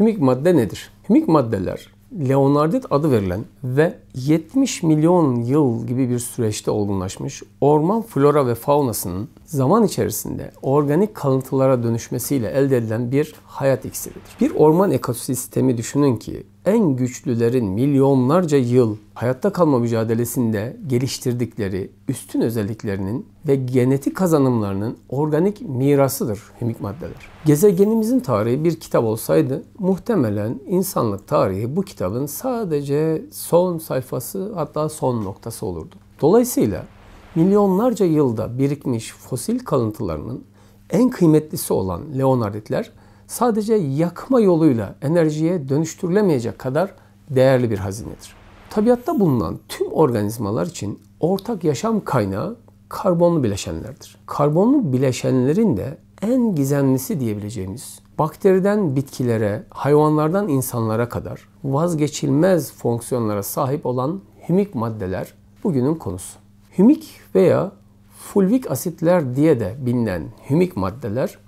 Hümik madde nedir? Hümik maddeler Leonardit adı verilen ve 70 milyon yıl gibi bir süreçte olgunlaşmış orman flora ve faunasının zaman içerisinde organik kalıntılara dönüşmesiyle elde edilen bir hayat iksiridir. Bir orman ekosistemi düşünün ki en güçlülerin milyonlarca yıl hayatta kalma mücadelesinde geliştirdikleri üstün özelliklerinin ve genetik kazanımlarının organik mirasıdır hemik maddeler. Gezegenimizin tarihi bir kitap olsaydı muhtemelen insanlık tarihi bu kitabın sadece son sayfası hatta son noktası olurdu. Dolayısıyla milyonlarca yılda birikmiş fosil kalıntılarının en kıymetlisi olan leonarditler sadece yakma yoluyla enerjiye dönüştürülemeyecek kadar değerli bir hazinedir. Tabiatta bulunan tüm organizmalar için ortak yaşam kaynağı karbonlu bileşenlerdir. Karbonlu bileşenlerin de en gizemlisi diyebileceğimiz bakteriden bitkilere, hayvanlardan insanlara kadar vazgeçilmez fonksiyonlara sahip olan hümik maddeler bugünün konusu. Hümik veya fulvik asitler diye de bilinen hümik maddeler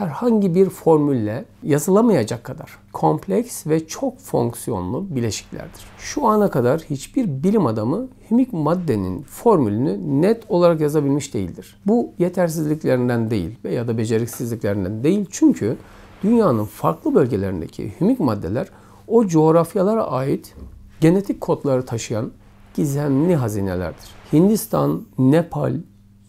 herhangi bir formülle yazılamayacak kadar kompleks ve çok fonksiyonlu bileşiklerdir. Şu ana kadar hiçbir bilim adamı hümik maddenin formülünü net olarak yazabilmiş değildir. Bu yetersizliklerinden değil veya da beceriksizliklerinden değil çünkü dünyanın farklı bölgelerindeki hümik maddeler o coğrafyalara ait genetik kodları taşıyan gizemli hazinelerdir. Hindistan, Nepal,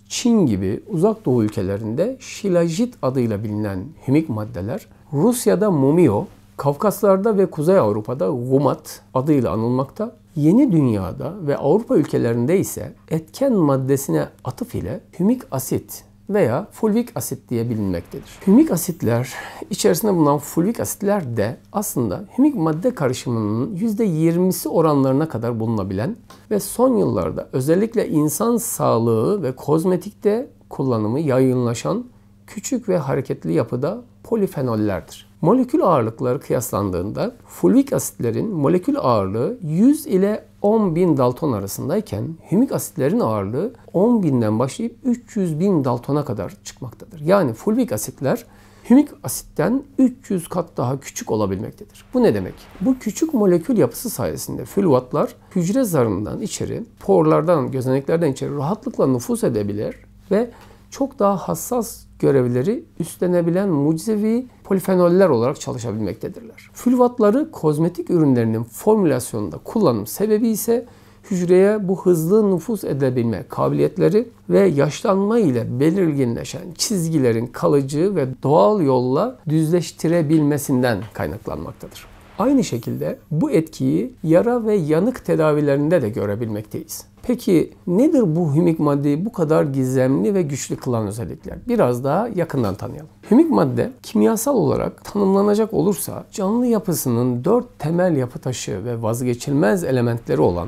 Çin gibi uzak doğu ülkelerinde şilajit adıyla bilinen himik maddeler Rusya'da mumio, Kafkaslarda ve Kuzey Avrupa'da gumat adıyla anılmakta. Yeni dünyada ve Avrupa ülkelerinde ise etken maddesine atıf ile hümik asit veya fulvik asit diye bilinmektedir. Hümik asitler içerisinde bulunan fulvik asitler de aslında hümik madde karışımının %20'si oranlarına kadar bulunabilen ve son yıllarda özellikle insan sağlığı ve kozmetikte kullanımı yaygınlaşan küçük ve hareketli yapıda polifenollerdir molekül ağırlıkları kıyaslandığında fulvik asitlerin molekül ağırlığı 100 ile 10 bin dalton arasındayken hümik asitlerin ağırlığı 10 binden başlayıp 300 bin daltona kadar çıkmaktadır. Yani fulvik asitler hümik asitten 300 kat daha küçük olabilmektedir. Bu ne demek? Bu küçük molekül yapısı sayesinde fülvatlar hücre zarından içeri, porlardan, gözeneklerden içeri rahatlıkla nüfus edebilir ve çok daha hassas görevleri üstlenebilen mucizevi polifenoller olarak çalışabilmektedirler. Fülvatları kozmetik ürünlerinin formülasyonunda kullanım sebebi ise hücreye bu hızlı nüfus edebilme kabiliyetleri ve yaşlanma ile belirginleşen çizgilerin kalıcı ve doğal yolla düzleştirebilmesinden kaynaklanmaktadır. Aynı şekilde bu etkiyi yara ve yanık tedavilerinde de görebilmekteyiz. Peki nedir bu humik maddeyi bu kadar gizemli ve güçlü kılan özellikler? Biraz daha yakından tanıyalım. Humik madde kimyasal olarak tanımlanacak olursa canlı yapısının dört temel yapı taşı ve vazgeçilmez elementleri olan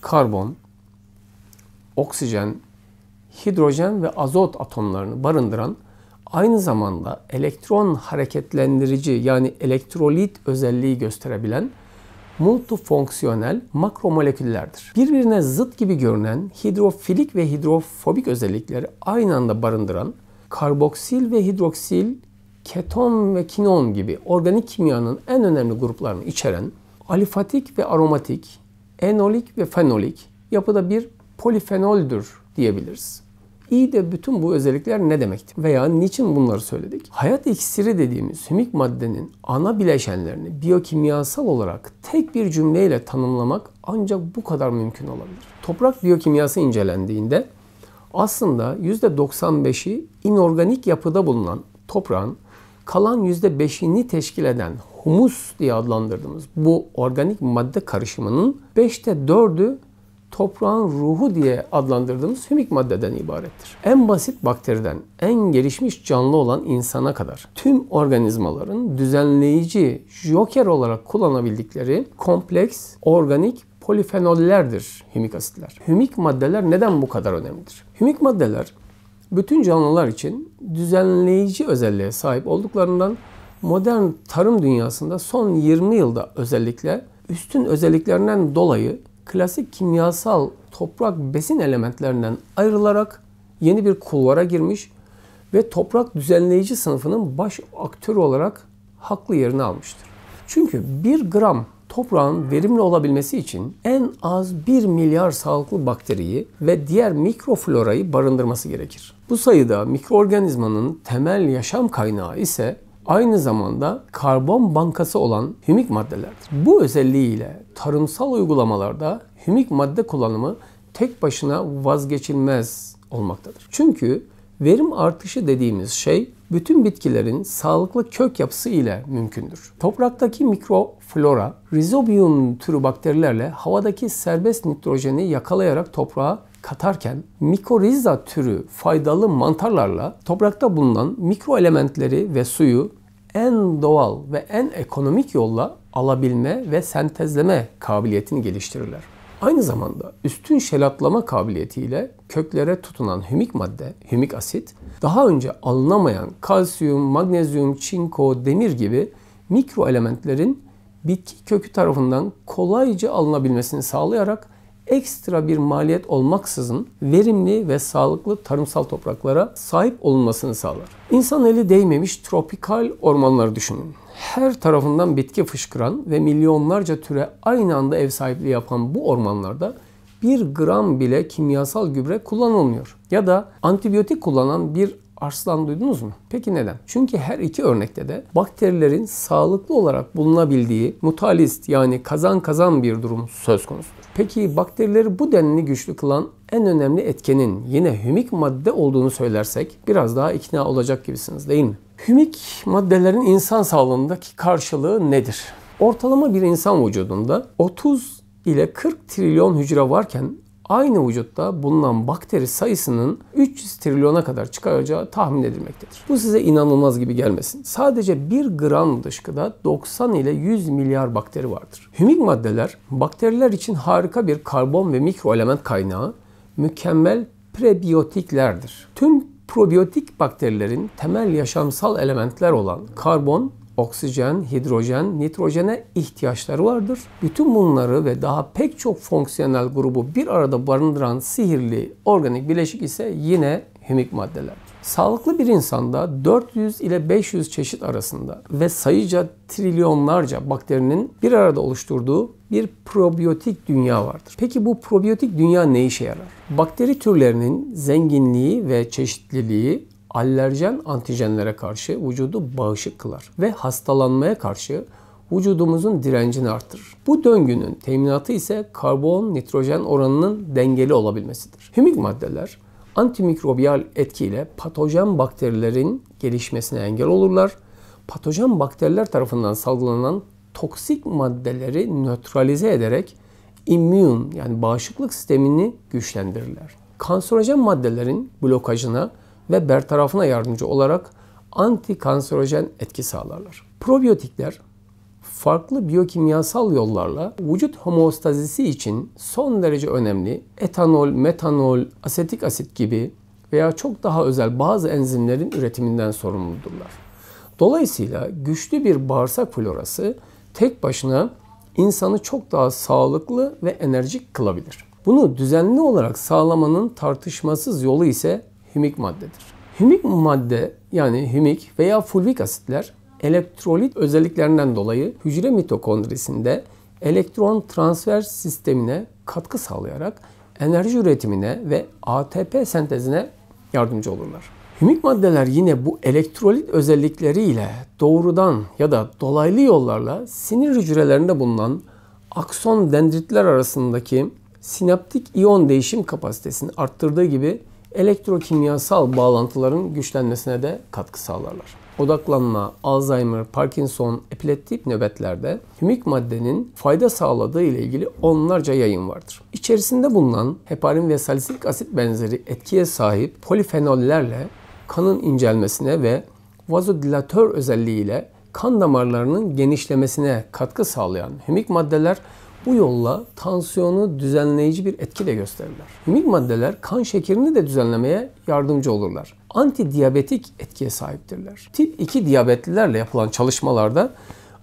karbon, oksijen, hidrojen ve azot atomlarını barındıran aynı zamanda elektron hareketlendirici yani elektrolit özelliği gösterebilen multifonksiyonel makromoleküllerdir. Birbirine zıt gibi görünen hidrofilik ve hidrofobik özellikleri aynı anda barındıran karboksil ve hidroksil, keton ve kinon gibi organik kimyanın en önemli gruplarını içeren alifatik ve aromatik, enolik ve fenolik yapıda bir polifenoldür diyebiliriz. İyi de bütün bu özellikler ne demekti? Veya niçin bunları söyledik? Hayat iksiri dediğimiz hümik maddenin ana bileşenlerini biyokimyasal olarak tek bir cümleyle tanımlamak ancak bu kadar mümkün olabilir. Toprak biyokimyası incelendiğinde aslında %95'i inorganik yapıda bulunan toprağın kalan %5'ini teşkil eden humus diye adlandırdığımız bu organik madde karışımının 5'te 4'ü toprağın ruhu diye adlandırdığımız hümik maddeden ibarettir. En basit bakteriden en gelişmiş canlı olan insana kadar tüm organizmaların düzenleyici joker olarak kullanabildikleri kompleks organik polifenollerdir hümik asitler. Hümik maddeler neden bu kadar önemlidir? Hümik maddeler bütün canlılar için düzenleyici özelliğe sahip olduklarından modern tarım dünyasında son 20 yılda özellikle üstün özelliklerinden dolayı klasik kimyasal toprak besin elementlerinden ayrılarak yeni bir kulvara girmiş ve toprak düzenleyici sınıfının baş aktörü olarak haklı yerini almıştır. Çünkü 1 gram toprağın verimli olabilmesi için en az 1 milyar sağlıklı bakteriyi ve diğer mikroflorayı barındırması gerekir. Bu sayıda mikroorganizmanın temel yaşam kaynağı ise aynı zamanda karbon bankası olan hümik maddelerdir. Bu özelliğiyle tarımsal uygulamalarda hümik madde kullanımı tek başına vazgeçilmez olmaktadır. Çünkü verim artışı dediğimiz şey bütün bitkilerin sağlıklı kök yapısı ile mümkündür. Topraktaki mikroflora, rizobiyum türü bakterilerle havadaki serbest nitrojeni yakalayarak toprağa katarken mikoriza türü faydalı mantarlarla toprakta bulunan mikroelementleri ve suyu en doğal ve en ekonomik yolla alabilme ve sentezleme kabiliyetini geliştirirler. Aynı zamanda üstün şelatlama kabiliyetiyle köklere tutunan hümik madde, hümik asit, daha önce alınamayan kalsiyum, magnezyum, çinko, demir gibi mikro elementlerin bitki kökü tarafından kolayca alınabilmesini sağlayarak ekstra bir maliyet olmaksızın verimli ve sağlıklı tarımsal topraklara sahip olunmasını sağlar. İnsan eli değmemiş tropikal ormanları düşünün. Her tarafından bitki fışkıran ve milyonlarca türe aynı anda ev sahipliği yapan bu ormanlarda bir gram bile kimyasal gübre kullanılmıyor. Ya da antibiyotik kullanan bir Arslan duydunuz mu? Peki neden? Çünkü her iki örnekte de bakterilerin sağlıklı olarak bulunabildiği mutalist yani kazan kazan bir durum söz konusudur. Peki bakterileri bu denli güçlü kılan en önemli etkenin yine hümik madde olduğunu söylersek biraz daha ikna olacak gibisiniz değil mi? Hümik maddelerin insan sağlığındaki karşılığı nedir? Ortalama bir insan vücudunda 30 ile 40 trilyon hücre varken aynı vücutta bulunan bakteri sayısının 300 trilyona kadar çıkaracağı tahmin edilmektedir. Bu size inanılmaz gibi gelmesin. Sadece 1 gram dışkıda 90 ile 100 milyar bakteri vardır. Hümik maddeler bakteriler için harika bir karbon ve mikroelement kaynağı, mükemmel prebiyotiklerdir. Tüm probiyotik bakterilerin temel yaşamsal elementler olan karbon, oksijen, hidrojen, nitrojene ihtiyaçları vardır. Bütün bunları ve daha pek çok fonksiyonel grubu bir arada barındıran sihirli organik bileşik ise yine hümik maddeler. Sağlıklı bir insanda 400 ile 500 çeşit arasında ve sayıca trilyonlarca bakterinin bir arada oluşturduğu bir probiyotik dünya vardır. Peki bu probiyotik dünya ne işe yarar? Bakteri türlerinin zenginliği ve çeşitliliği allerjen antijenlere karşı vücudu bağışık kılar ve hastalanmaya karşı vücudumuzun direncini artırır. Bu döngünün teminatı ise karbon nitrojen oranının dengeli olabilmesidir. Hümik maddeler antimikrobiyal etkiyle patojen bakterilerin gelişmesine engel olurlar. Patojen bakteriler tarafından salgılanan toksik maddeleri nötralize ederek immün yani bağışıklık sistemini güçlendirirler. Kanserojen maddelerin blokajına ve bertarafına yardımcı olarak antikanserojen etki sağlarlar. Probiyotikler farklı biyokimyasal yollarla vücut homostazisi için son derece önemli etanol, metanol, asetik asit gibi veya çok daha özel bazı enzimlerin üretiminden sorumludurlar. Dolayısıyla güçlü bir bağırsak florası tek başına insanı çok daha sağlıklı ve enerjik kılabilir. Bunu düzenli olarak sağlamanın tartışmasız yolu ise hümik maddedir. Hümik madde yani hümik veya fulvik asitler elektrolit özelliklerinden dolayı hücre mitokondrisinde elektron transfer sistemine katkı sağlayarak enerji üretimine ve ATP sentezine yardımcı olurlar. Hümik maddeler yine bu elektrolit özellikleriyle doğrudan ya da dolaylı yollarla sinir hücrelerinde bulunan akson dendritler arasındaki sinaptik iyon değişim kapasitesini arttırdığı gibi elektrokimyasal bağlantıların güçlenmesine de katkı sağlarlar. Odaklanma, Alzheimer, Parkinson, epileptik nöbetlerde hümik maddenin fayda sağladığı ile ilgili onlarca yayın vardır. İçerisinde bulunan heparin ve salisilik asit benzeri etkiye sahip polifenollerle kanın incelmesine ve vazodilatör özelliğiyle kan damarlarının genişlemesine katkı sağlayan hümik maddeler bu yolla tansiyonu düzenleyici bir etki de gösterirler. Mimik maddeler kan şekerini de düzenlemeye yardımcı olurlar. Antidiyabetik etkiye sahiptirler. Tip 2 diyabetlilerle yapılan çalışmalarda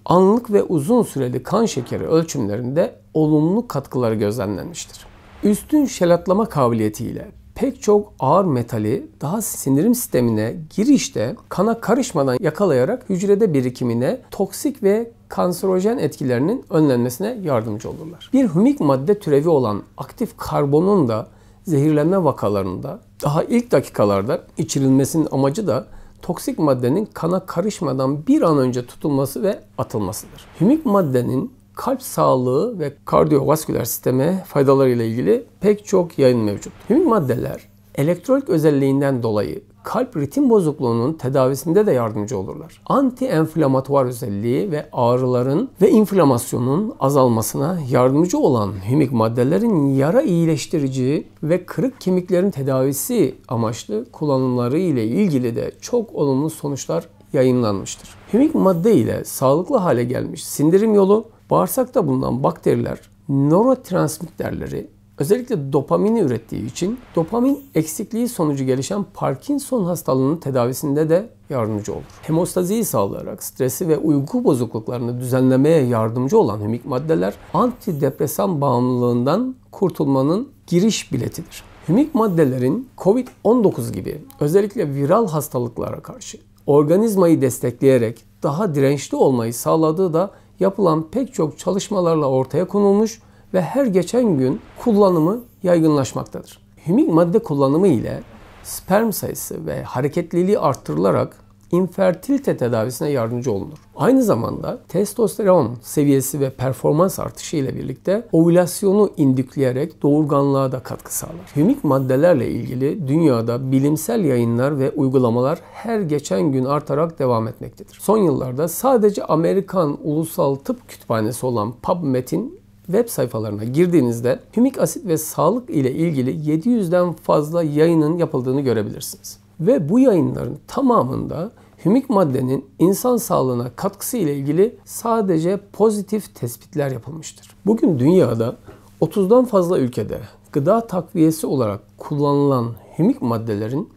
anlık ve uzun süreli kan şekeri ölçümlerinde olumlu katkıları gözlemlenmiştir. Üstün şelatlama kabiliyetiyle pek çok ağır metali daha sinirim sistemine girişte kana karışmadan yakalayarak hücrede birikimine toksik ve kanserojen etkilerinin önlenmesine yardımcı olurlar. Bir humik madde türevi olan aktif karbonun da zehirlenme vakalarında daha ilk dakikalarda içirilmesinin amacı da toksik maddenin kana karışmadan bir an önce tutulması ve atılmasıdır. Hümik maddenin kalp sağlığı ve kardiyovasküler sisteme faydalarıyla ilgili pek çok yayın mevcut. Humik maddeler elektrolit özelliğinden dolayı kalp ritim bozukluğunun tedavisinde de yardımcı olurlar. Anti-enflamatuar özelliği ve ağrıların ve inflamasyonun azalmasına yardımcı olan hümik maddelerin yara iyileştirici ve kırık kemiklerin tedavisi amaçlı kullanımları ile ilgili de çok olumlu sonuçlar yayınlanmıştır. Hümik madde ile sağlıklı hale gelmiş sindirim yolu, bağırsakta bulunan bakteriler, nörotransmitterleri Özellikle dopamini ürettiği için dopamin eksikliği sonucu gelişen Parkinson hastalığının tedavisinde de yardımcı olur. Hemostaziyi sağlayarak stresi ve uyku bozukluklarını düzenlemeye yardımcı olan hümik maddeler antidepresan bağımlılığından kurtulmanın giriş biletidir. Hümik maddelerin COVID-19 gibi özellikle viral hastalıklara karşı organizmayı destekleyerek daha dirençli olmayı sağladığı da yapılan pek çok çalışmalarla ortaya konulmuş ve her geçen gün kullanımı yaygınlaşmaktadır. Hümik madde kullanımı ile sperm sayısı ve hareketliliği arttırılarak infertilite tedavisine yardımcı olunur. Aynı zamanda testosteron seviyesi ve performans artışı ile birlikte ovülasyonu indükleyerek doğurganlığa da katkı sağlar. Hümik maddelerle ilgili dünyada bilimsel yayınlar ve uygulamalar her geçen gün artarak devam etmektedir. Son yıllarda sadece Amerikan Ulusal Tıp Kütüphanesi olan PubMed'in web sayfalarına girdiğinizde humik asit ve sağlık ile ilgili 700'den fazla yayının yapıldığını görebilirsiniz. Ve bu yayınların tamamında humik maddenin insan sağlığına katkısı ile ilgili sadece pozitif tespitler yapılmıştır. Bugün dünyada 30'dan fazla ülkede gıda takviyesi olarak kullanılan humik maddelerin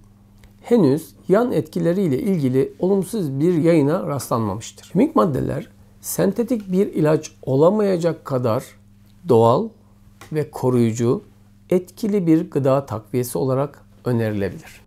henüz yan etkileriyle ilgili olumsuz bir yayına rastlanmamıştır. Humik maddeler sentetik bir ilaç olamayacak kadar doğal ve koruyucu etkili bir gıda takviyesi olarak önerilebilir.